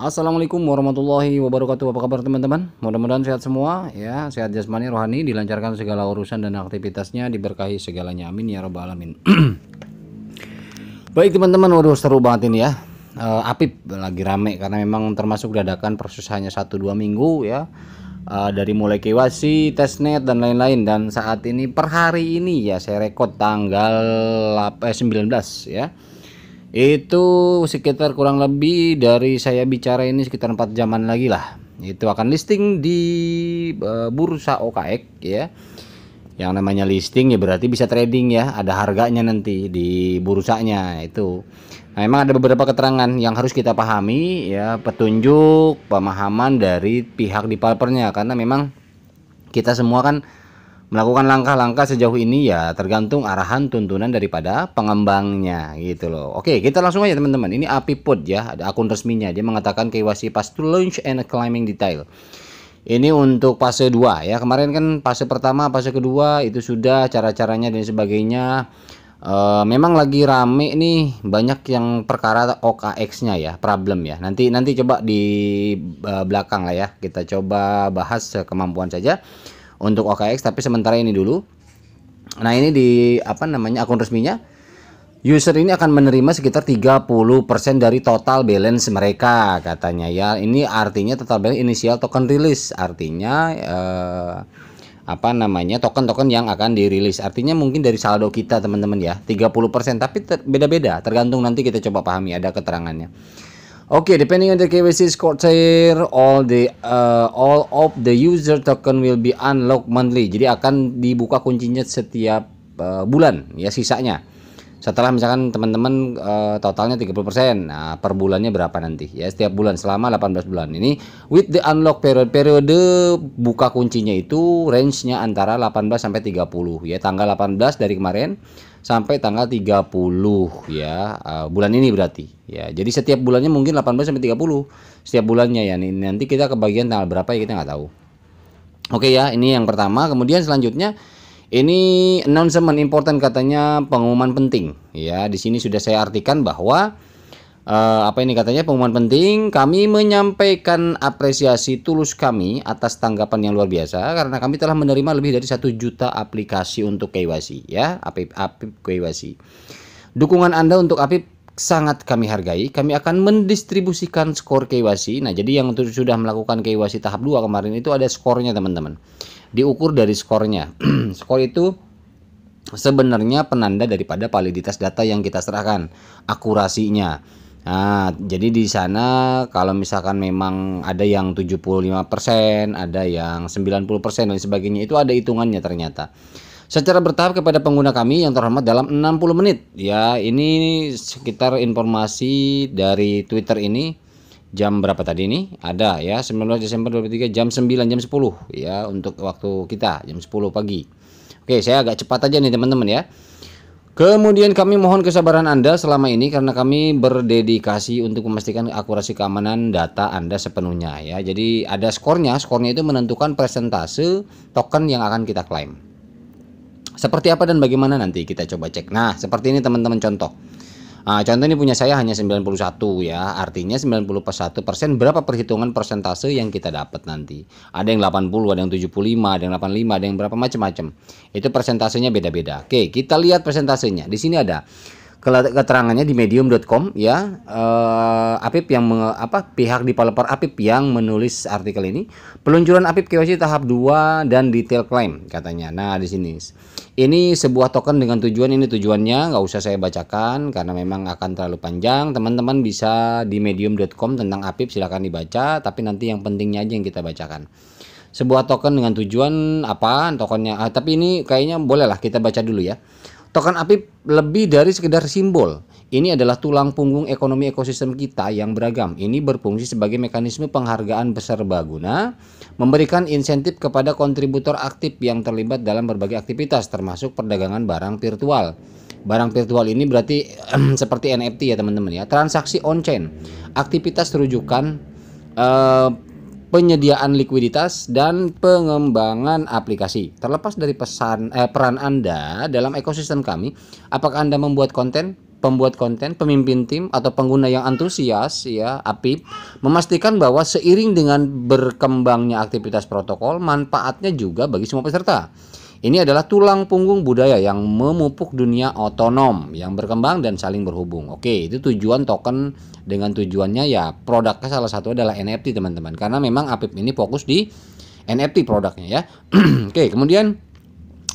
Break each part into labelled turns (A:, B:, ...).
A: Assalamualaikum warahmatullahi wabarakatuh. Apa kabar teman-teman? Mudah-mudahan sehat semua ya, sehat jasmani, rohani, dilancarkan segala urusan dan aktivitasnya, diberkahi segalanya. Amin ya robbal alamin. Baik teman-teman, waduh seru banget ini ya. E, Apip lagi rame karena memang termasuk dadakan proses hanya 1 2 minggu ya. E, dari mulai KYC, testnet dan lain-lain dan saat ini per hari ini ya saya rekod tanggal 19 eh, ya itu sekitar kurang lebih dari saya bicara ini sekitar 4 jaman lagi lah. Itu akan listing di uh, bursa OKX ya. Yang namanya listing ya berarti bisa trading ya, ada harganya nanti di bursanya itu. Nah, memang ada beberapa keterangan yang harus kita pahami ya, petunjuk, pemahaman dari pihak di developernya karena memang kita semua kan melakukan langkah-langkah sejauh ini ya tergantung arahan tuntunan daripada pengembangnya gitu loh. Oke, kita langsung aja teman-teman. Ini API put ya, ada akun resminya. Dia mengatakan KYC pas to launch and climbing detail. Ini untuk fase 2 ya. Kemarin kan fase pertama, fase kedua itu sudah cara-caranya dan sebagainya. E, memang lagi rame nih banyak yang perkara OKX-nya ya, problem ya. Nanti nanti coba di eh, belakang lah ya. Kita coba bahas kemampuan saja untuk OKX tapi sementara ini dulu nah ini di apa namanya akun resminya user ini akan menerima sekitar 30% dari total balance mereka katanya ya ini artinya total balance inisial token rilis artinya eh, apa namanya token-token yang akan dirilis artinya mungkin dari saldo kita teman-teman ya 30% tapi beda beda-beda tergantung nanti kita coba pahami ada keterangannya Okay, depending on the KYC score tier, all the uh, all of the user token will be unlocked monthly. Jadi akan dibuka kuncinya setiap uh, bulan ya sisanya setelah misalkan teman-teman uh, totalnya 30%. Nah, per bulannya berapa nanti? Ya, setiap bulan selama 18 bulan. Ini with the unlock period. Periode buka kuncinya itu range-nya antara 18 sampai 30 ya. Tanggal 18 dari kemarin sampai tanggal 30 ya uh, bulan ini berarti ya jadi setiap bulannya mungkin 18 sampai 30 setiap bulannya ya nih nanti kita kebagian tanggal berapa ya kita nggak tahu oke ya ini yang pertama kemudian selanjutnya ini announcement important katanya pengumuman penting. Ya, di sini sudah saya artikan bahwa uh, apa ini katanya pengumuman penting kami menyampaikan apresiasi tulus kami atas tanggapan yang luar biasa karena kami telah menerima lebih dari satu juta aplikasi untuk KYC ya APIP APIP KYC dukungan anda untuk APIP sangat kami hargai kami akan mendistribusikan skor KYC nah jadi yang sudah melakukan KYC tahap 2 kemarin itu ada skornya teman-teman diukur dari skornya. Skor itu sebenarnya penanda daripada validitas data yang kita serahkan, akurasinya. Nah, jadi di sana kalau misalkan memang ada yang 75%, ada yang 90% dan sebagainya, itu ada hitungannya ternyata. Secara bertahap kepada pengguna kami yang terhormat dalam 60 menit. Ya, ini sekitar informasi dari Twitter ini jam berapa tadi ini? Ada ya 19 Desember 23 jam 9 jam 10 ya untuk waktu kita jam 10 pagi. Oke, saya agak cepat aja nih teman-teman ya. Kemudian kami mohon kesabaran Anda selama ini karena kami berdedikasi untuk memastikan akurasi keamanan data Anda sepenuhnya ya. Jadi ada skornya, skornya itu menentukan presentase token yang akan kita klaim. Seperti apa dan bagaimana nanti kita coba cek. Nah, seperti ini teman-teman contoh. Nah, contoh ini punya saya hanya 91 ya. Artinya 91% berapa perhitungan persentase yang kita dapat nanti. Ada yang 80, ada yang 75, ada yang 85, ada yang berapa macam-macam. Itu persentasenya beda-beda. Oke, kita lihat persentasenya. Di sini ada keterangannya di medium.com ya eh, Apip yang menge, apa pihak di developer Apip yang menulis artikel ini peluncuran Apip KYC tahap 2 dan detail claim katanya nah di sini ini sebuah token dengan tujuan ini tujuannya nggak usah saya bacakan karena memang akan terlalu panjang. Teman-teman bisa di medium.com tentang APIP silahkan dibaca tapi nanti yang pentingnya aja yang kita bacakan. Sebuah token dengan tujuan apa tokennya ah, tapi ini kayaknya bolehlah kita baca dulu ya. Token api lebih dari sekedar simbol. Ini adalah tulang punggung ekonomi ekosistem kita yang beragam. Ini berfungsi sebagai mekanisme penghargaan besar baguna, memberikan insentif kepada kontributor aktif yang terlibat dalam berbagai aktivitas termasuk perdagangan barang virtual. Barang virtual ini berarti seperti NFT ya teman-teman ya. Transaksi on-chain, aktivitas rujukan eh, penyediaan likuiditas dan pengembangan aplikasi. Terlepas dari pesan eh, peran Anda dalam ekosistem kami, apakah Anda membuat konten, pembuat konten, pemimpin tim atau pengguna yang antusias ya, Apip memastikan bahwa seiring dengan berkembangnya aktivitas protokol, manfaatnya juga bagi semua peserta. Ini adalah tulang punggung budaya yang memupuk dunia otonom yang berkembang dan saling berhubung. Oke, itu tujuan token dengan tujuannya ya produknya salah satu adalah NFT teman-teman karena memang Apip ini fokus di NFT produknya ya. Oke, kemudian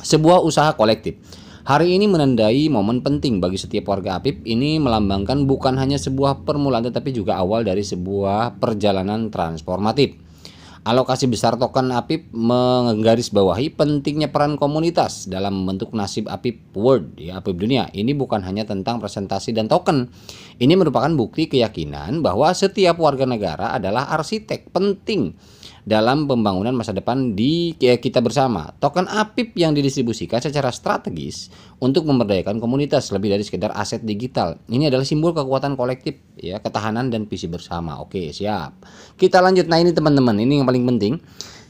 A: sebuah usaha kolektif. Hari ini menandai momen penting bagi setiap warga Apip. Ini melambangkan bukan hanya sebuah permulaan tetapi juga awal dari sebuah perjalanan transformatif. Alokasi besar token APIP menggarisbawahi pentingnya peran komunitas dalam membentuk nasib APIP World ya APIP dunia. Ini bukan hanya tentang presentasi dan token. Ini merupakan bukti keyakinan bahwa setiap warga negara adalah arsitek penting dalam pembangunan masa depan di ya, kita bersama. Token APIP yang didistribusikan secara strategis untuk memberdayakan komunitas lebih dari sekedar aset digital. Ini adalah simbol kekuatan kolektif, ya, ketahanan dan visi bersama. Oke, siap. Kita lanjut. Nah, ini teman-teman, ini yang paling penting.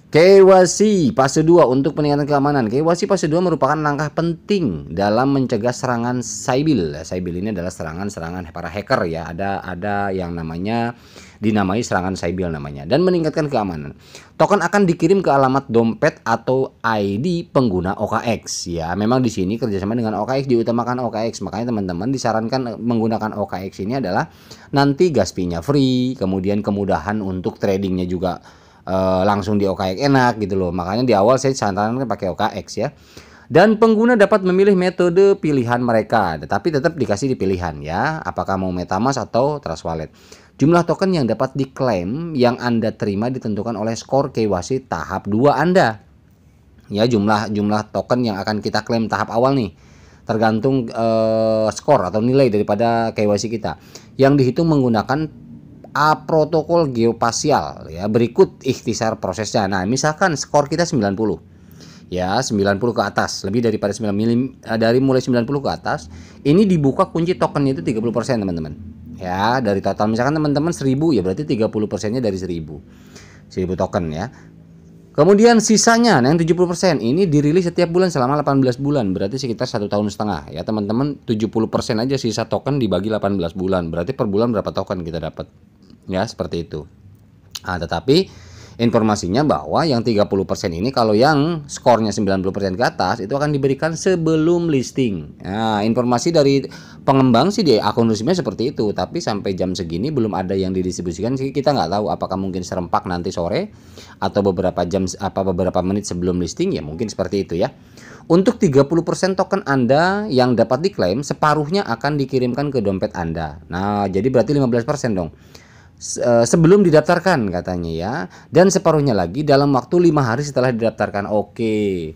A: KYC fase 2 untuk peningkatan keamanan. KYC fase 2 merupakan langkah penting dalam mencegah serangan cyber cyber ini adalah serangan-serangan para hacker ya. Ada ada yang namanya dinamai serangan cyber namanya dan meningkatkan keamanan. Token akan dikirim ke alamat dompet atau ID pengguna OKX. Ya, memang di sini kerjasama dengan OKX diutamakan OKX. Makanya teman-teman disarankan eh, menggunakan OKX ini adalah nanti gas fee-nya free, kemudian kemudahan untuk tradingnya juga e, langsung di OKX enak gitu loh. Makanya di awal saya sarankan pakai OKX ya dan pengguna dapat memilih metode pilihan mereka tetapi tetap dikasih di pilihan ya apakah mau metamask atau trust wallet Jumlah token yang dapat diklaim yang Anda terima ditentukan oleh skor KYC tahap 2 Anda. Ya, jumlah jumlah token yang akan kita klaim tahap awal nih tergantung eh, skor atau nilai daripada KYC kita yang dihitung menggunakan A protokol geospasial ya berikut ikhtisar prosesnya. Nah, misalkan skor kita 90. Ya, 90 ke atas, lebih daripada 9 mm, eh, dari mulai 90 ke atas, ini dibuka kunci token itu 30%, teman-teman ya dari total misalkan teman-teman 1000 ya berarti 30 persennya dari 1000 1000 token ya kemudian sisanya nah yang 70 persen ini dirilis setiap bulan selama 18 bulan berarti sekitar satu tahun setengah ya teman-teman 70 persen aja sisa token dibagi 18 bulan berarti per bulan berapa token kita dapat ya seperti itu nah tetapi informasinya bahwa yang 30% ini kalau yang skornya 90% ke atas itu akan diberikan sebelum listing. Nah, informasi dari pengembang sih di akun resminya seperti itu, tapi sampai jam segini belum ada yang didistribusikan sih kita nggak tahu apakah mungkin serempak nanti sore atau beberapa jam apa beberapa menit sebelum listing ya mungkin seperti itu ya. Untuk 30% token Anda yang dapat diklaim, separuhnya akan dikirimkan ke dompet Anda. Nah, jadi berarti 15% dong. Eh, sebelum didaftarkan katanya ya dan separuhnya lagi dalam waktu lima hari setelah didaftarkan oke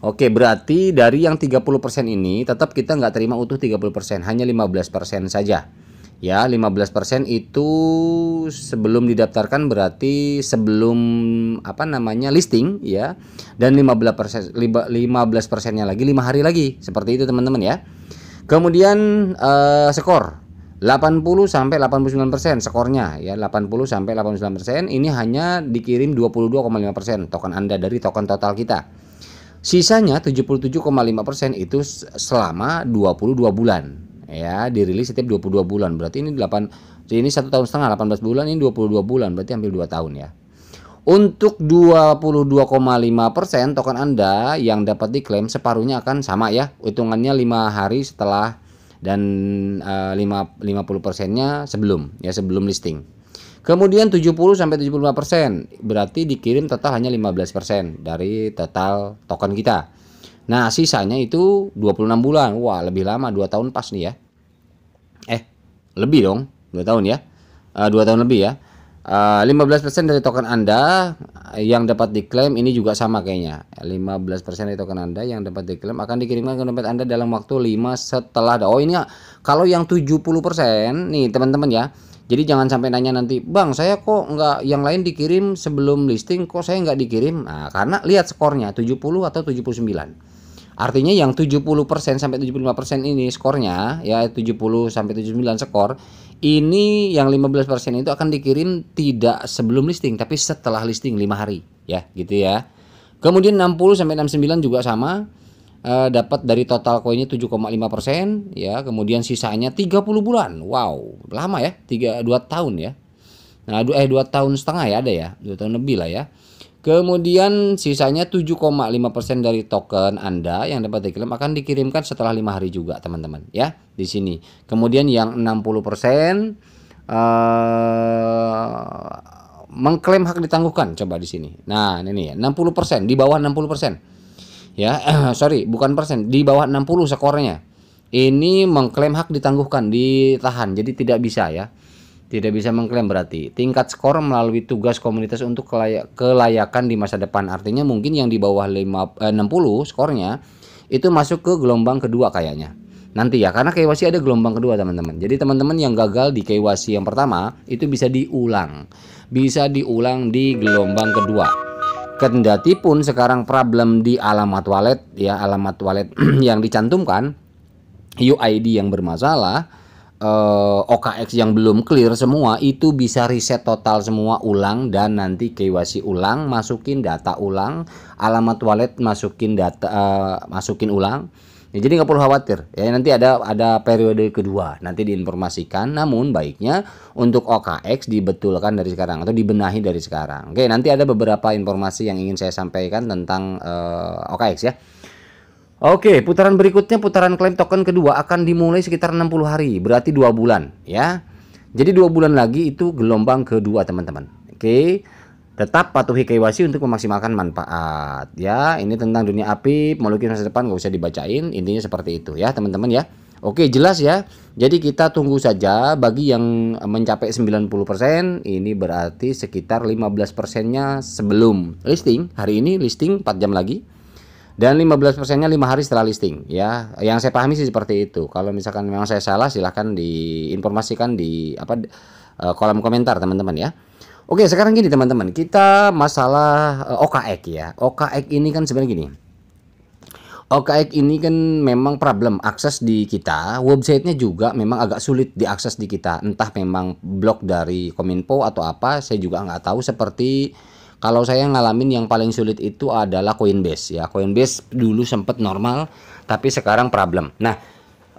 A: Oke, berarti dari yang 30% ini tetap kita nggak terima utuh 30%, hanya 15% saja. Ya, 15% itu sebelum didaftarkan berarti sebelum apa namanya listing ya. Dan 15% 15%-nya lagi lima hari lagi. Seperti itu teman-teman ya. Kemudian eh, skor 80 sampai 89% skornya ya 80 sampai 89% ini hanya dikirim 22,5% token Anda dari token total kita. Sisanya 77,5% itu selama 22 bulan ya dirilis setiap 22 bulan. Berarti ini 8 ini satu tahun setengah 18 bulan ini 22 bulan berarti hampir 2 tahun ya. Untuk 22,5% token Anda yang dapat diklaim separuhnya akan sama ya, hitungannya lima hari setelah dan uh, 5, 50%-nya sebelum ya sebelum listing. Kemudian 70 sampai 75% berarti dikirim total hanya 15% dari total token kita. Nah, sisanya itu 26 bulan. Wah, lebih lama 2 tahun pas nih ya. Eh, lebih dong, 2 tahun ya. Uh, eh, 2 tahun lebih ya. 15% eh, dari token Anda yang dapat diklaim ini juga sama kayaknya. 15% dari token Anda yang dapat diklaim akan dikirimkan ke dompet Anda dalam waktu 5 setelah Oh ini kalau yang 70% nih teman-teman ya. Jadi jangan sampai nanya nanti, "Bang, saya kok nggak yang lain dikirim sebelum listing kok saya nggak dikirim?" Nah, karena lihat skornya 70 atau 79. Artinya yang 70% sampai 75% ini skornya ya 70 sampai 79 skor ini yang 15% itu akan dikirim tidak sebelum listing tapi setelah listing 5 hari ya gitu ya. Kemudian 60 sampai 69 juga sama e, dapat dari total koinnya 7,5% ya, kemudian sisanya 30 bulan. Wow, lama ya, 3 2 tahun ya. Nah, du, eh 2 tahun setengah ya ada ya, 2 tahun lebih lah ya. Kemudian sisanya 7,5% dari token Anda yang dapat diklaim akan dikirimkan setelah lima hari juga teman-teman ya di sini. Kemudian yang 60% uh, eh, mengklaim hak ditangguhkan coba di sini. Nah, ini ya 60% di bawah 60%. Ya, eh, sorry, bukan persen, di bawah 60 skornya. Ini mengklaim hak ditangguhkan, ditahan. Jadi tidak bisa ya. Tidak bisa mengklaim berarti tingkat skor melalui tugas komunitas untuk kelayakan di masa depan. Artinya mungkin yang di bawah 5, 60 eh, skornya itu masuk ke gelombang kedua kayaknya. Nanti ya karena KYC ada gelombang kedua teman-teman. Jadi teman-teman yang gagal di KYC yang pertama itu bisa diulang. Bisa diulang di gelombang kedua. Kendati pun sekarang problem di alamat wallet ya alamat wallet yang dicantumkan UID yang bermasalah uh, eh, OKX yang belum clear semua itu bisa reset total semua ulang dan nanti KYC ulang masukin data ulang alamat wallet masukin data uh, masukin ulang ya, jadi nggak perlu khawatir ya nanti ada ada periode kedua nanti diinformasikan namun baiknya untuk OKX dibetulkan dari sekarang atau dibenahi dari sekarang oke nanti ada beberapa informasi yang ingin saya sampaikan tentang uh, eh, OKX ya Oke, putaran berikutnya putaran klaim token kedua akan dimulai sekitar 60 hari, berarti dua bulan ya. Jadi dua bulan lagi itu gelombang kedua teman-teman. Oke, tetap patuhi KYC untuk memaksimalkan manfaat ya. Ini tentang dunia api, melukis masa depan nggak usah dibacain, intinya seperti itu ya teman-teman ya. Oke, jelas ya. Jadi kita tunggu saja bagi yang mencapai 90% ini berarti sekitar 15 persennya sebelum listing. Hari ini listing 4 jam lagi dan 15 persennya lima hari setelah listing ya. Yang saya pahami sih seperti itu. Kalau misalkan memang saya salah silahkan diinformasikan di apa e, kolom komentar teman-teman ya. Oke, sekarang gini teman-teman, kita masalah e, OKX ya. OKX ini kan sebenarnya gini. OKX ini kan memang problem akses di kita, websitenya juga memang agak sulit diakses di kita. Entah memang blok dari Kominfo atau apa, saya juga nggak tahu seperti kalau saya ngalamin yang paling sulit itu adalah Coinbase ya. Coinbase dulu sempat normal tapi sekarang problem. Nah,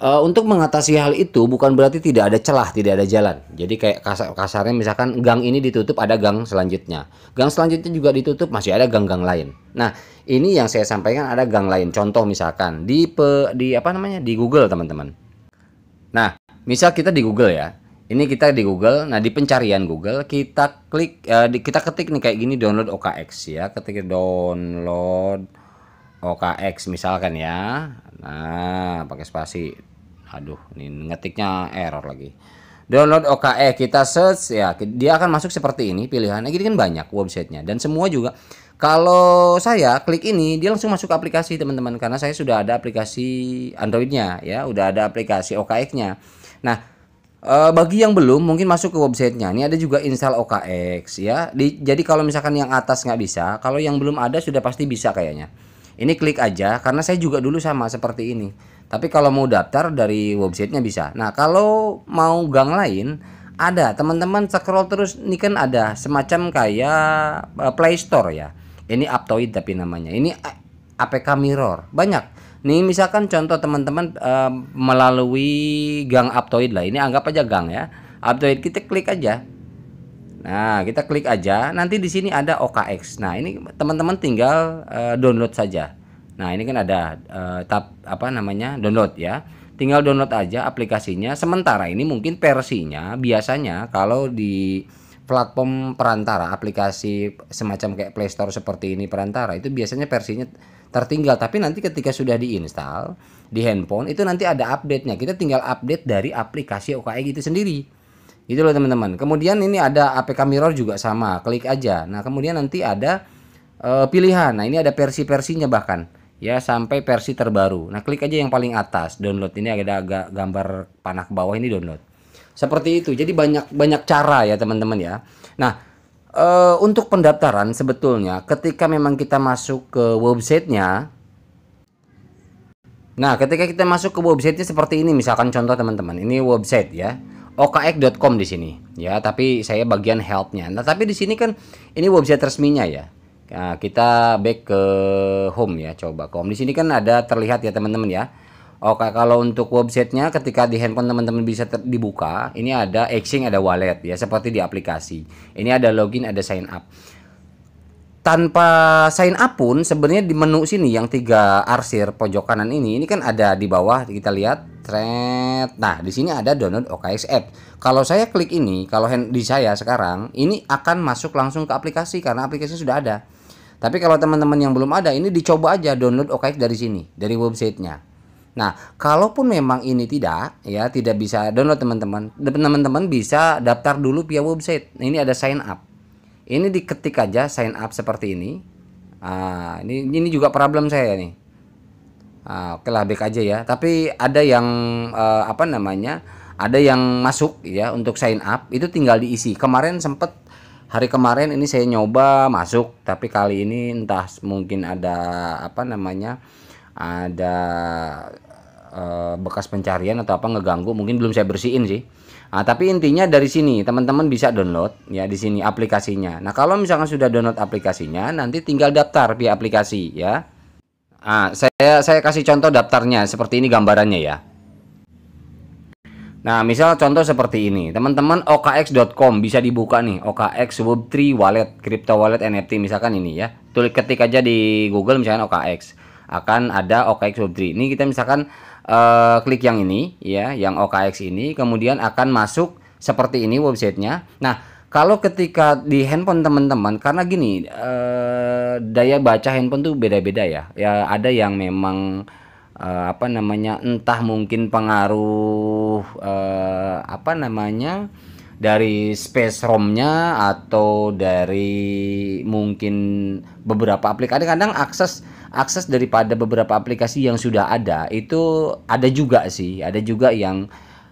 A: e, untuk mengatasi hal itu bukan berarti tidak ada celah, tidak ada jalan. Jadi kayak kasar kasarnya misalkan gang ini ditutup ada gang selanjutnya. Gang selanjutnya juga ditutup masih ada gang-gang lain. Nah, ini yang saya sampaikan ada gang lain. Contoh misalkan di pe, di apa namanya? di Google, teman-teman. Nah, misal kita di Google ya ini kita di Google. Nah, di pencarian Google kita klik uh, di, kita ketik nih kayak gini download OKX ya. Ketik download OKX misalkan ya. Nah, pakai spasi. Aduh, ini ngetiknya error lagi. Download OKX kita search ya, dia akan masuk seperti ini pilihannya. Gini kan banyak websitenya dan semua juga kalau saya klik ini, dia langsung masuk ke aplikasi teman-teman karena saya sudah ada aplikasi Androidnya ya, udah ada aplikasi OKX-nya. Nah, Uh, bagi yang belum mungkin masuk ke websitenya ini ada juga install OKX ya di, jadi kalau misalkan yang atas nggak bisa kalau yang belum ada sudah pasti bisa kayaknya ini klik aja karena saya juga dulu sama seperti ini tapi kalau mau daftar dari websitenya bisa nah kalau mau gang lain ada teman-teman scroll terus ini kan ada semacam kayak uh, Play Store ya ini Aptoid tapi namanya ini APK Mirror banyak Nih misalkan contoh teman-teman uh, melalui gang aptoid lah. Ini anggap aja gang ya. Aptoid kita klik aja. Nah, kita klik aja. Nanti di sini ada OKX. Nah, ini teman-teman tinggal uh, download saja. Nah, ini kan ada uh, tab apa namanya? download ya. Tinggal download aja aplikasinya. Sementara ini mungkin versinya biasanya kalau di platform perantara aplikasi semacam kayak Play Store seperti ini perantara itu biasanya versinya tertinggal tapi nanti ketika sudah diinstal di handphone itu nanti ada update-nya kita tinggal update dari aplikasi OKE itu sendiri gitu loh teman-teman kemudian ini ada APK mirror juga sama klik aja nah kemudian nanti ada e, pilihan nah ini ada versi-versinya bahkan ya sampai versi terbaru nah klik aja yang paling atas download ini ada agak gambar panah ke bawah ini download seperti itu jadi banyak banyak cara ya teman-teman ya nah Uh, untuk pendaftaran sebetulnya ketika memang kita masuk ke websitenya Nah ketika kita masuk ke websitenya seperti ini misalkan contoh teman-teman ini website ya okx.com di sini ya tapi saya bagian helpnya nah tapi di sini kan ini website resminya ya nah, kita back ke home ya coba com di sini kan ada terlihat ya teman-teman ya Oke, kalau untuk websitenya ketika di handphone teman-teman bisa dibuka, ini ada exchange, ada wallet ya, seperti di aplikasi. Ini ada login, ada sign up. Tanpa sign up pun sebenarnya di menu sini yang tiga arsir pojok kanan ini, ini kan ada di bawah kita lihat thread. Nah, di sini ada download OKX app. Kalau saya klik ini, kalau hand di saya sekarang, ini akan masuk langsung ke aplikasi karena aplikasinya sudah ada. Tapi kalau teman-teman yang belum ada, ini dicoba aja download OKX dari sini, dari websitenya. Nah, kalaupun memang ini tidak ya tidak bisa download teman-teman. Teman-teman bisa daftar dulu via website. Nah, ini ada sign up. Ini diketik aja sign up seperti ini. Nah, ini ini juga problem saya nih. Nah, oke lah baik aja ya. Tapi ada yang eh, apa namanya? Ada yang masuk ya untuk sign up itu tinggal diisi. Kemarin sempet hari kemarin ini saya nyoba masuk tapi kali ini entah mungkin ada apa namanya? ada eh, bekas pencarian atau apa ngeganggu mungkin belum saya bersihin sih Nah, tapi intinya dari sini teman-teman bisa download ya di sini aplikasinya. Nah, kalau misalkan sudah download aplikasinya, nanti tinggal daftar di aplikasi ya. Nah, saya saya kasih contoh daftarnya seperti ini gambarannya ya. Nah, misal contoh seperti ini. Teman-teman OKX.com bisa dibuka nih, OKX Web3 Wallet, crypto wallet NFT misalkan ini ya. Tulis ketik aja di Google misalkan OKX akan ada OKX Web3. Ini kita misalkan uh, klik yang ini ya, yang OKX ini kemudian akan masuk seperti ini websitenya. Nah, kalau ketika di handphone teman-teman karena gini uh, daya baca handphone tuh beda-beda ya. Ya ada yang memang uh, apa namanya entah mungkin pengaruh uh, apa namanya dari space romnya atau dari mungkin beberapa aplikasi kadang-kadang akses akses daripada beberapa aplikasi yang sudah ada itu ada juga sih, ada juga yang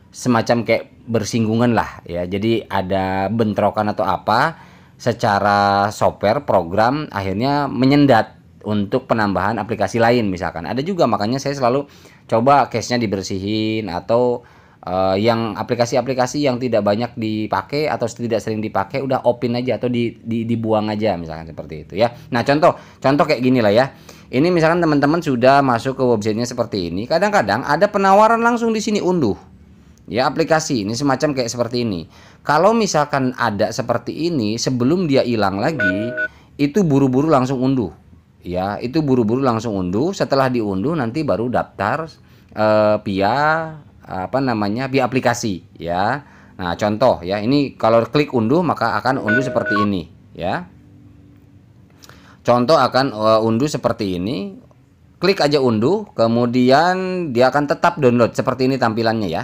A: semacam kayak bersinggungan lah ya. Jadi ada bentrokan atau apa secara software program akhirnya menyendat untuk penambahan aplikasi lain misalkan. Ada juga makanya saya selalu coba case-nya dibersihin atau uh, yang aplikasi-aplikasi yang tidak banyak dipakai atau tidak sering dipakai udah opin aja atau di, di, dibuang aja misalkan seperti itu ya. Nah contoh contoh kayak gini lah ya. Ini misalkan teman-teman sudah masuk ke websitenya seperti ini. Kadang-kadang ada penawaran langsung di sini unduh ya aplikasi ini semacam kayak seperti ini. Kalau misalkan ada seperti ini sebelum dia hilang lagi itu buru-buru langsung unduh. Ya, itu buru-buru langsung unduh. Setelah diunduh nanti baru daftar eh, PIA apa namanya via aplikasi ya. Nah, contoh ya, ini kalau klik unduh maka akan unduh seperti ini ya. Contoh akan uh, unduh seperti ini. Klik aja unduh, kemudian dia akan tetap download seperti ini tampilannya ya.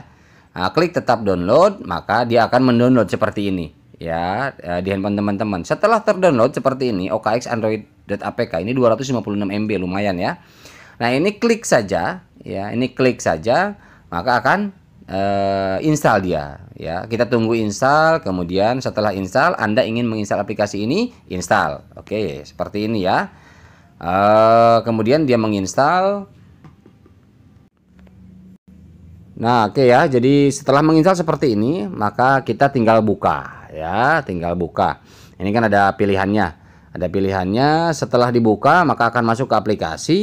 A: Nah, klik tetap download, maka dia akan mendownload seperti ini ya eh, di handphone teman-teman. Setelah terdownload seperti ini OKX Android Android.apk ini 256 MB lumayan ya. Nah, ini klik saja ya, ini klik saja maka akan uh, install dia ya kita tunggu install kemudian setelah install Anda ingin menginstal aplikasi ini install oke okay, seperti ini ya uh, kemudian dia menginstal nah oke okay ya jadi setelah menginstal seperti ini maka kita tinggal buka ya tinggal buka ini kan ada pilihannya ada pilihannya setelah dibuka maka akan masuk ke aplikasi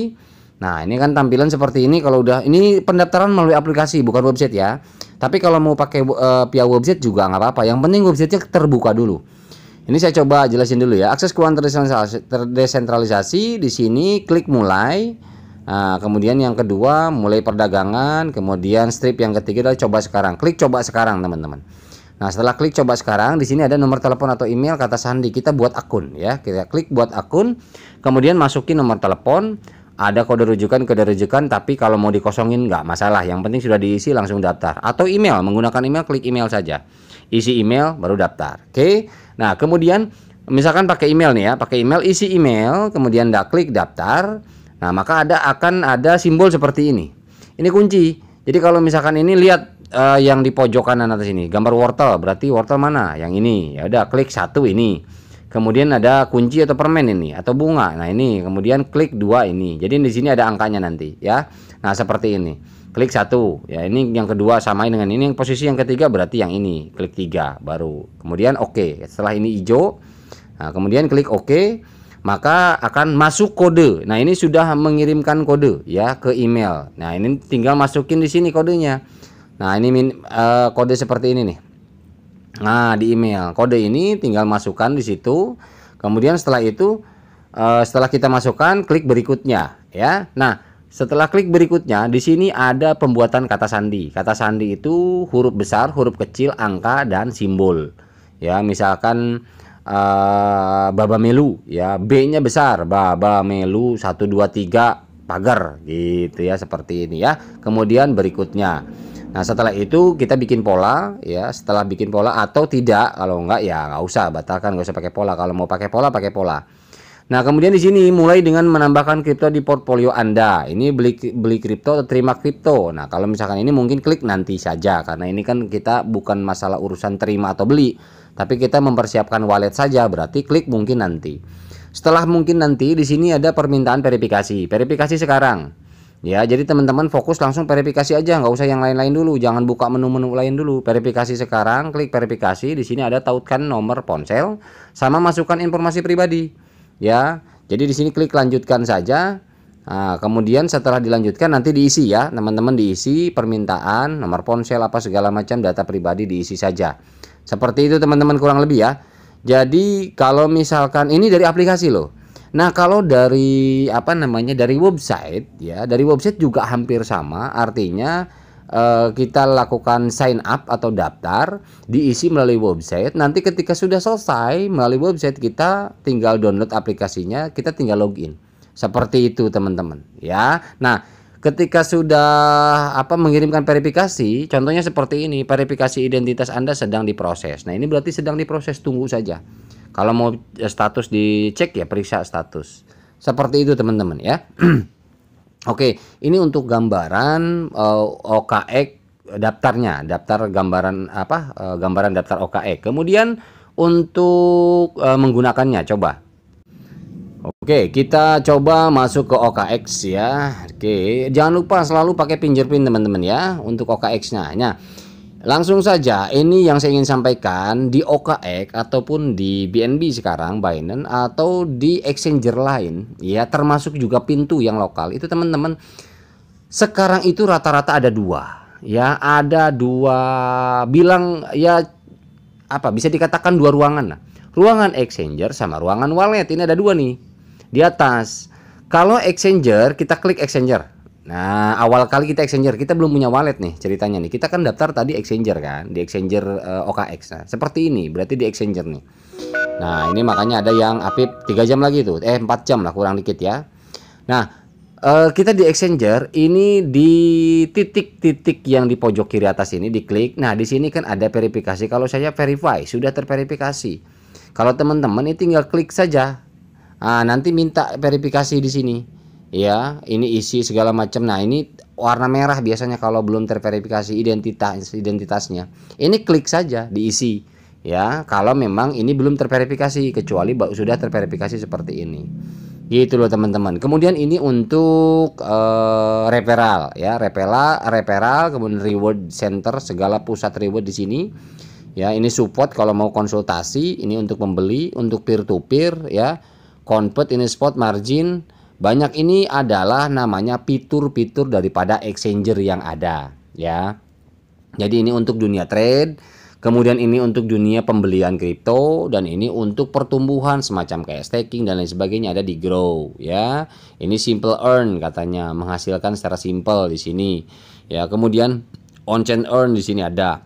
A: Nah, ini kan tampilan seperti ini kalau udah ini pendaftaran melalui aplikasi bukan website ya. Tapi kalau mau pakai uh, via website juga nggak apa-apa. Yang penting websitenya terbuka dulu. Ini saya coba jelasin dulu ya. Akses keuangan terdesentralisasi, terdesentralisasi di sini klik mulai. Nah, kemudian yang kedua mulai perdagangan, kemudian strip yang ketiga adalah coba sekarang. Klik coba sekarang, teman-teman. Nah, setelah klik coba sekarang di sini ada nomor telepon atau email kata sandi. Kita buat akun ya. Kita klik buat akun, kemudian masukin nomor telepon ada kode rujukan kode rujukan tapi kalau mau dikosongin nggak masalah yang penting sudah diisi langsung daftar atau email menggunakan email klik email saja isi email baru daftar oke okay? nah kemudian misalkan pakai email nih ya pakai email isi email kemudian da klik daftar nah maka ada akan ada simbol seperti ini ini kunci jadi kalau misalkan ini lihat uh, yang di pojok kanan atas ini gambar wortel berarti wortel mana yang ini ya udah klik satu ini Kemudian ada kunci atau permen ini atau bunga. Nah, ini kemudian klik dua ini. Jadi di sini ada angkanya nanti ya. Nah, seperti ini. Klik satu ya. Ini yang kedua samain dengan ini. Yang posisi yang ketiga berarti yang ini. Klik tiga baru. Kemudian oke. Okay. Setelah ini hijau. Nah, kemudian klik oke. Okay maka akan masuk kode. Nah, ini sudah mengirimkan kode ya ke email. Nah, ini tinggal masukin di sini kodenya. Nah, ini min, uh, kode seperti ini nih. Nah, di email. Kode ini tinggal masukkan di situ. Kemudian setelah itu eh, setelah kita masukkan klik berikutnya ya. Nah, setelah klik berikutnya di sini ada pembuatan kata sandi. Kata sandi itu huruf besar, huruf kecil, angka dan simbol. Ya, misalkan uh, baba melu ya, B-nya besar, baba melu satu dua tiga pagar gitu ya seperti ini ya. Kemudian berikutnya. Nah setelah itu kita bikin pola ya setelah bikin pola atau tidak kalau enggak ya nggak usah batalkan nggak usah pakai pola kalau mau pakai pola pakai pola. Nah kemudian di sini mulai dengan menambahkan kripto di portfolio Anda. Ini beli beli kripto atau terima kripto. Nah kalau misalkan ini mungkin klik nanti saja karena ini kan kita bukan masalah urusan terima atau beli tapi kita mempersiapkan wallet saja berarti klik mungkin nanti. Setelah mungkin nanti di sini ada permintaan verifikasi. Verifikasi sekarang. Ya, jadi teman-teman fokus langsung verifikasi aja, nggak usah yang lain-lain dulu. Jangan buka menu-menu lain dulu. Verifikasi sekarang, klik verifikasi. Di sini ada tautkan nomor ponsel sama masukkan informasi pribadi. Ya, jadi di sini klik lanjutkan saja. Nah, kemudian setelah dilanjutkan nanti diisi ya, teman-teman diisi permintaan, nomor ponsel apa segala macam data pribadi diisi saja. Seperti itu teman-teman kurang lebih ya. Jadi kalau misalkan ini dari aplikasi loh. Nah, kalau dari apa namanya dari website ya, dari website juga hampir sama, artinya eh, kita lakukan sign up atau daftar diisi melalui website. Nanti ketika sudah selesai melalui website kita tinggal download aplikasinya, kita tinggal login. Seperti itu, teman-teman, ya. Nah, ketika sudah apa mengirimkan verifikasi, contohnya seperti ini, verifikasi identitas Anda sedang diproses. Nah, ini berarti sedang diproses, tunggu saja. Kalau mau eh, status dicek ya periksa status. Seperti itu teman-teman ya. Oke, ini untuk gambaran uh, eh, OKX daftarnya, daftar gambaran apa? Uh, gambaran daftar OKX. Kemudian untuk uh, menggunakannya coba. Oke, kita coba masuk ke OKX ya. Oke, jangan lupa selalu pakai fingerprint teman-teman ya untuk OKX-nya. Nah, Langsung saja, ini yang saya ingin sampaikan di OKX ataupun di BNB sekarang, Binance atau di exchanger lain, ya termasuk juga pintu yang lokal. Itu teman-teman sekarang itu rata-rata ada dua, ya ada dua bilang ya apa bisa dikatakan dua ruangan lah. Ruangan exchanger sama ruangan wallet ini ada dua nih di atas. Kalau exchanger kita klik exchanger, Nah, awal kali kita exchanger, kita belum punya wallet nih ceritanya nih. Kita kan daftar tadi exchanger kan, di exchanger uh, eh, OKX. Nah, seperti ini, berarti di exchanger nih. Nah, ini makanya ada yang Apip 3 jam lagi tuh. Eh, 4 jam lah kurang dikit ya. Nah, uh, kita di exchanger ini di titik-titik yang di pojok kiri atas ini diklik. Nah, di sini kan ada verifikasi. Kalau saya verify, sudah terverifikasi. Kalau teman-teman ini tinggal klik saja. Nah, nanti minta verifikasi di sini ya ini isi segala macam nah ini warna merah biasanya kalau belum terverifikasi identitas identitasnya ini klik saja diisi ya kalau memang ini belum terverifikasi kecuali sudah terverifikasi seperti ini gitu loh teman-teman kemudian ini untuk uh, referral ya repela, referral kemudian reward center segala pusat reward di sini ya ini support kalau mau konsultasi ini untuk membeli untuk peer to peer ya convert ini spot margin banyak ini adalah namanya fitur-fitur daripada exchanger yang ada ya. Jadi ini untuk dunia trade, kemudian ini untuk dunia pembelian kripto dan ini untuk pertumbuhan semacam kayak staking dan lain sebagainya ada di grow ya. Ini simple earn katanya menghasilkan secara simple di sini. Ya, kemudian on chain earn di sini ada.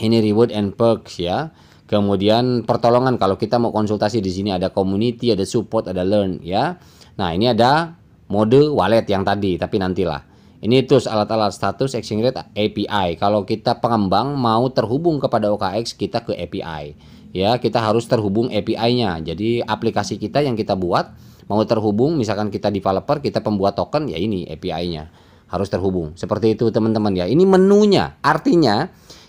A: Ini reward and perks ya. Kemudian pertolongan kalau kita mau konsultasi di sini ada community, ada support, ada learn ya. Nah, ini ada mode wallet yang tadi, tapi nantilah. Ini terus alat-alat status exchange rate API. Kalau kita pengembang mau terhubung kepada OKX, kita ke API. Ya, kita harus terhubung API-nya. Jadi aplikasi kita yang kita buat mau terhubung, misalkan kita developer, kita pembuat token, ya ini API-nya harus terhubung. Seperti itu teman-teman ya. Ini menunya. Artinya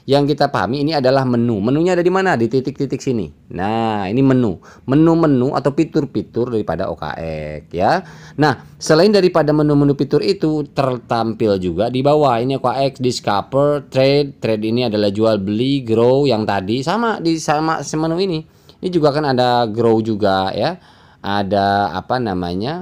A: yang kita pahami ini adalah menu. Menunya ada di mana? Di titik-titik sini. Nah, ini menu. Menu-menu atau fitur-fitur daripada OKX ya. Nah, selain daripada menu-menu fitur itu tertampil juga di bawah. Ini OKX discover, trade. Trade ini adalah jual beli, grow yang tadi sama di sama menu ini. Ini juga kan ada grow juga ya. Ada apa namanya?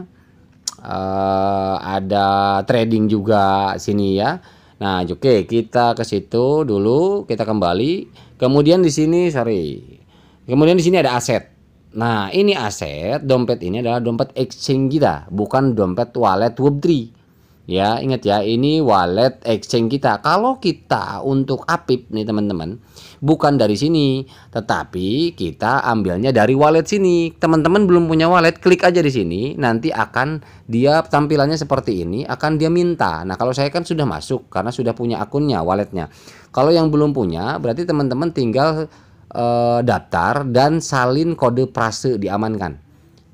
A: Uh, ada trading juga sini ya Nah, oke, okay, kita ke situ dulu, kita kembali. Kemudian di sini sorry. Kemudian di sini ada aset. Nah, ini aset, dompet ini adalah dompet exchange kita, bukan dompet wallet Web3. Ya, ingat ya, ini wallet exchange kita. Kalau kita untuk Apip nih teman-teman, bukan dari sini, tetapi kita ambilnya dari wallet sini. Teman-teman belum punya wallet, klik aja di sini, nanti akan dia tampilannya seperti ini, akan dia minta. Nah, kalau saya kan sudah masuk karena sudah punya akunnya, walletnya. Kalau yang belum punya, berarti teman-teman tinggal eh, daftar dan salin kode prase diamankan.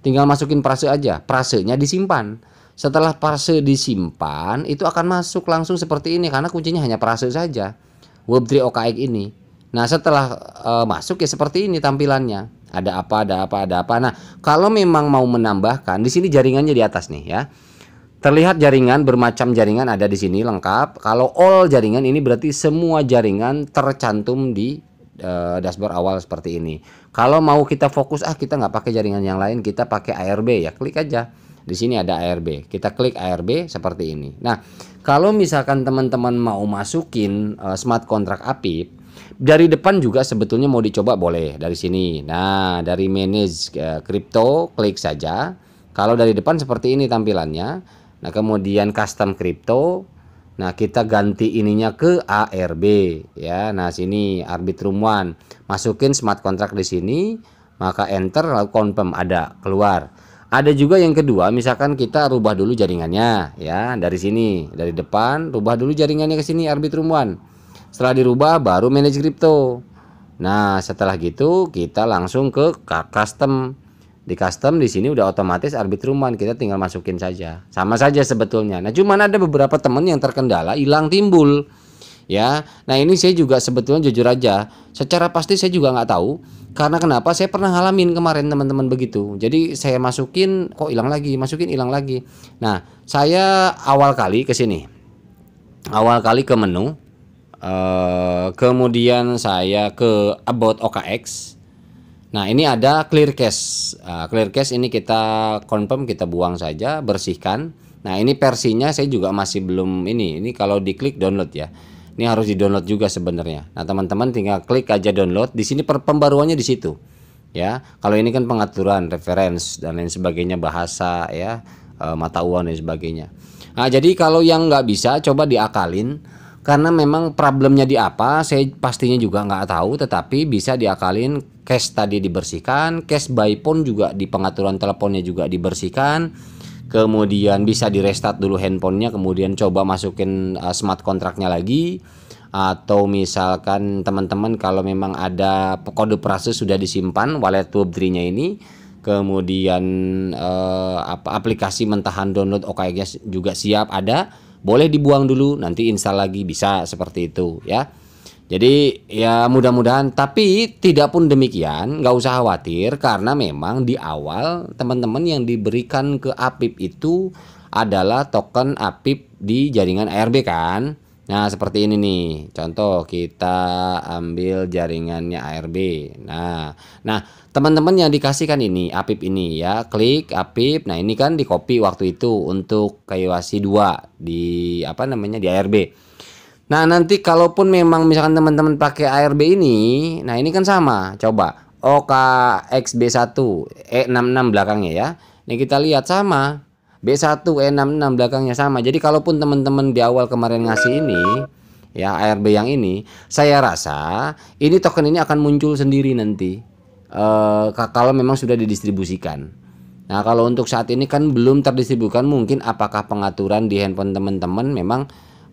A: Tinggal masukin prase aja, prasenya disimpan setelah parse disimpan, itu akan masuk langsung seperti ini karena kuncinya hanya parse saja. Web3 OKX ini. Nah, setelah e, masuk ya seperti ini tampilannya. Ada apa, ada apa, ada apa. Nah, kalau memang mau menambahkan, di sini jaringannya di atas nih ya. Terlihat jaringan bermacam jaringan ada di sini lengkap. Kalau all jaringan ini berarti semua jaringan tercantum di uh, dashboard awal seperti ini. Kalau mau kita fokus ah kita nggak pakai jaringan yang lain, kita pakai ARB ya klik aja. Di sini ada ARB. Kita klik ARB seperti ini. Nah, kalau misalkan teman-teman mau masukin uh, smart contract API dari depan juga sebetulnya mau dicoba boleh dari sini. Nah, dari manage uh, crypto klik saja. Kalau dari depan seperti ini tampilannya. Nah, kemudian custom crypto Nah, kita ganti ininya ke ARB ya. Nah, sini Arbitrum One. Masukin smart contract di sini, maka enter lalu confirm ada keluar. Ada juga yang kedua, misalkan kita rubah dulu jaringannya ya dari sini, dari depan rubah dulu jaringannya ke sini Arbitrum One. Setelah dirubah baru manage crypto. Nah, setelah gitu kita langsung ke custom. Di custom di sini udah otomatis Arbitrum One kita tinggal masukin saja. Sama saja sebetulnya. Nah, cuman ada beberapa temen yang terkendala hilang timbul. Ya. Nah, ini saya juga sebetulnya jujur aja, secara pasti saya juga nggak tahu karena kenapa? Saya pernah ngalamin kemarin teman-teman begitu. Jadi saya masukin kok hilang lagi, masukin hilang lagi. Nah, saya awal kali ke sini. Awal kali ke menu eh, kemudian saya ke about OKX. Nah, ini ada clear Case. Ah, clear Case ini kita confirm kita buang saja, bersihkan. Nah, ini versinya saya juga masih belum ini. Ini kalau diklik download ya. Ini harus di-download juga sebenarnya. Nah, teman-teman tinggal klik aja download. Di sini per pembaruannya di situ. Ya. Kalau ini kan pengaturan, reference dan lain sebagainya bahasa ya, e, mata uang dan sebagainya. Nah, jadi kalau yang nggak bisa coba diakalin karena memang problemnya di apa saya pastinya juga nggak tahu tetapi bisa diakalin cash tadi dibersihkan cash by phone juga di pengaturan teleponnya juga dibersihkan kemudian bisa di restart dulu handphonenya kemudian coba masukin uh, smart kontraknya lagi atau misalkan teman-teman kalau memang ada kode proses sudah disimpan wallet web 3 ini kemudian uh, aplikasi mentahan download OKG juga siap ada boleh dibuang dulu nanti install lagi bisa seperti itu ya jadi ya mudah-mudahan tapi tidak pun demikian nggak usah khawatir karena memang di awal teman-teman yang diberikan ke APIP itu adalah token APIP di jaringan ARB kan. Nah, seperti ini nih. Contoh kita ambil jaringannya ARB. Nah, nah teman-teman yang dikasihkan ini APIP ini ya, klik APIP. Nah, ini kan di copy waktu itu untuk KYC 2 di apa namanya di ARB. Nah nanti kalaupun memang misalkan teman-teman pakai ARB ini, nah ini kan sama. Coba OKXB1 E66 belakangnya ya. Ini kita lihat sama. B1 E66 belakangnya sama. Jadi kalaupun teman-teman di awal kemarin ngasih ini, ya ARB yang ini, saya rasa ini token ini akan muncul sendiri nanti. Uh, kalau memang sudah didistribusikan. Nah, kalau untuk saat ini kan belum terdistribusikan, mungkin apakah pengaturan di handphone teman-teman memang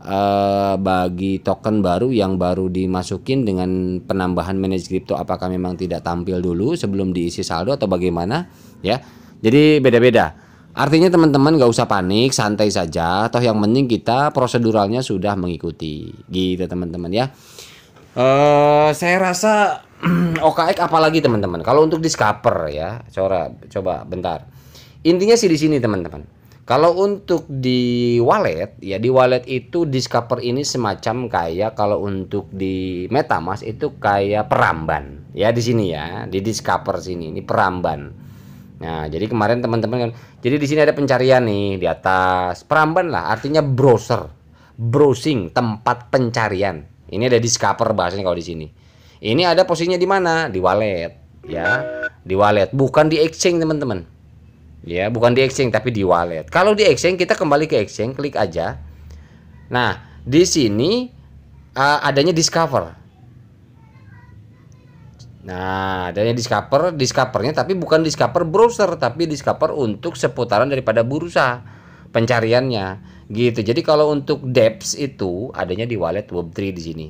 A: uh, bagi token baru yang baru dimasukin dengan penambahan manage crypto apakah memang tidak tampil dulu sebelum diisi saldo atau bagaimana ya jadi beda-beda artinya teman-teman gak usah panik santai saja atau yang penting kita proseduralnya sudah mengikuti gitu teman-teman ya uh, saya rasa OKX apalagi teman-teman kalau untuk discover ya coba coba bentar intinya sih di sini teman-teman kalau untuk di wallet, ya di wallet itu Discover ini semacam kayak kalau untuk di MetaMask itu kayak peramban. Ya di sini ya, di Discover sini ini peramban. Nah, jadi kemarin teman-teman kan jadi di sini ada pencarian nih di atas. Peramban lah, artinya browser. Browsing, tempat pencarian. Ini ada Discover bahasanya kalau di sini. Ini ada posisinya di mana? Di wallet, ya. Di wallet, bukan di exchange, teman-teman Ya, bukan di exchange tapi di wallet. Kalau di exchange kita kembali ke exchange, klik aja. Nah, di sini uh, adanya discover. Nah, adanya discover, discovernya tapi bukan discover browser, tapi discover untuk seputaran daripada bursa pencariannya gitu. Jadi kalau untuk depths itu adanya di wallet Web3 di sini.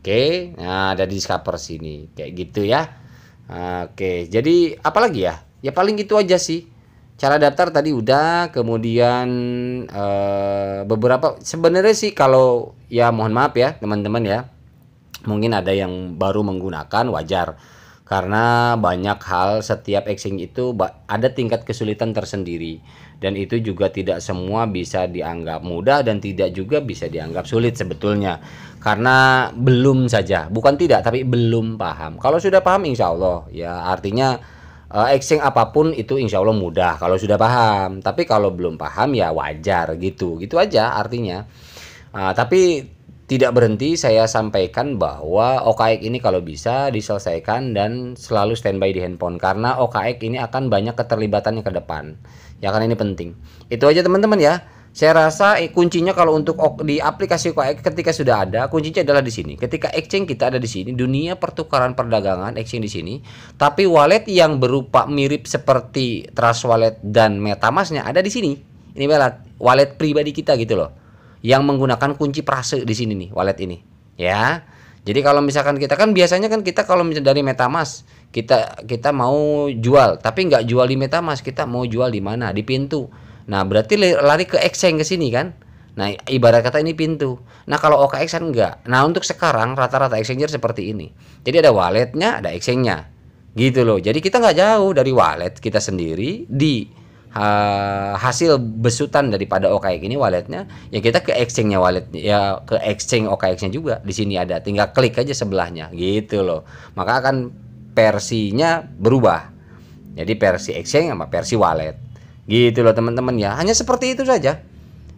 A: Oke, nah ada di discover sini kayak gitu ya. Oke, jadi apalagi ya? Ya paling itu aja sih cara daftar tadi udah kemudian uh, beberapa sebenarnya sih kalau ya mohon maaf ya teman-teman ya mungkin ada yang baru menggunakan wajar karena banyak hal setiap exchange itu ada tingkat kesulitan tersendiri dan itu juga tidak semua bisa dianggap mudah dan tidak juga bisa dianggap sulit sebetulnya karena belum saja bukan tidak tapi belum paham kalau sudah paham insya Allah ya artinya uh, exchange apapun itu insya Allah mudah kalau sudah paham. Tapi kalau belum paham ya wajar gitu, gitu aja artinya. Uh, tapi tidak berhenti saya sampaikan bahwa OKX ini kalau bisa diselesaikan dan selalu standby di handphone karena OKX ini akan banyak keterlibatannya ke depan. Ya kan ini penting. Itu aja teman-teman ya. Saya rasa eh, kuncinya kalau untuk di aplikasi OKX eh, ketika sudah ada, kuncinya adalah di sini. Ketika exchange kita ada di sini, dunia pertukaran perdagangan exchange di sini, tapi wallet yang berupa mirip seperti Trust Wallet dan MetaMask-nya ada di sini. Ini wallet wallet pribadi kita gitu loh. Yang menggunakan kunci prase di sini nih, wallet ini. Ya. Jadi kalau misalkan kita kan biasanya kan kita kalau misalnya dari MetaMask kita kita mau jual, tapi nggak jual di MetaMask, kita mau jual di mana? Di pintu Nah, berarti lari ke exchange ke sini kan? Nah, ibarat kata ini pintu. Nah, kalau OKX kan enggak. Nah, untuk sekarang rata-rata exchanger seperti ini. Jadi ada walletnya, ada exchange-nya. Gitu loh. Jadi kita nggak jauh dari wallet kita sendiri di uh, hasil besutan daripada OKX ini walletnya, ya kita ke exchange-nya wallet ya ke exchange OKX-nya juga. Di sini ada, tinggal klik aja sebelahnya gitu loh. Maka akan versinya berubah. Jadi versi exchange sama versi wallet Gitu loh teman-teman ya. Hanya seperti itu saja.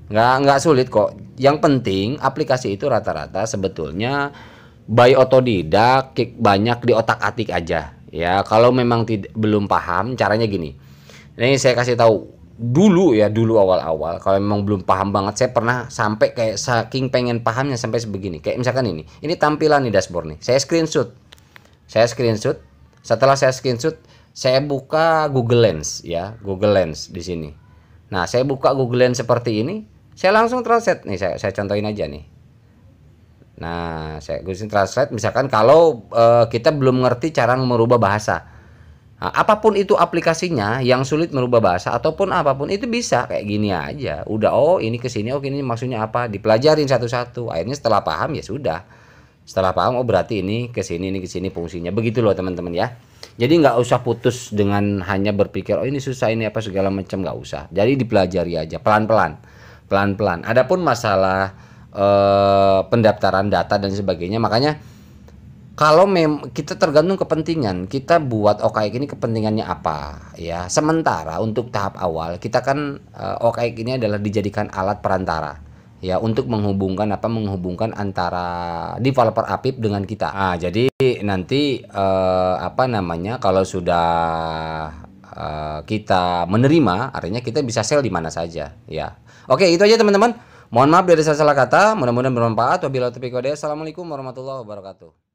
A: Nggak nggak sulit kok. Yang penting aplikasi itu rata-rata sebetulnya by otodidak banyak di otak-atik aja. Ya, kalau memang belum paham caranya gini. Ini saya kasih tahu dulu ya dulu awal-awal kalau memang belum paham banget saya pernah sampai kayak saking pengen pahamnya sampai sebegini kayak misalkan ini ini tampilan di dashboard nih saya screenshot saya screenshot setelah saya screenshot saya buka Google Lens ya, Google Lens di sini. Nah, saya buka Google Lens seperti ini, saya langsung translate nih, saya saya contohin aja nih. Nah, saya gue translate misalkan kalau uh, kita belum ngerti cara merubah bahasa. Nah, apapun itu aplikasinya yang sulit merubah bahasa ataupun apapun itu bisa kayak gini aja. Udah oh ini ke sini, oh ini maksudnya apa? Dipelajarin satu-satu. Akhirnya setelah paham ya sudah. Setelah paham oh berarti ini ke sini, ini ke sini fungsinya. Begitu loh teman-teman ya. Jadi nggak usah putus dengan hanya berpikir oh ini susah ini apa segala macam nggak usah. Jadi dipelajari aja pelan-pelan, pelan-pelan. Adapun masalah eh, pendaftaran data dan sebagainya, makanya kalau mem kita tergantung kepentingan kita buat OKX ini kepentingannya apa ya sementara untuk tahap awal kita kan eh, OKX ini adalah dijadikan alat perantara ya untuk menghubungkan apa menghubungkan antara developer APIP dengan kita. Ah jadi nanti eh, apa namanya kalau sudah eh, kita menerima artinya kita bisa sell di mana saja ya. Oke, itu aja teman-teman. Mohon maaf dari salah, -salah kata, mudah-mudahan bermanfaat. Wabillahi taufiq Assalamualaikum warahmatullahi wabarakatuh.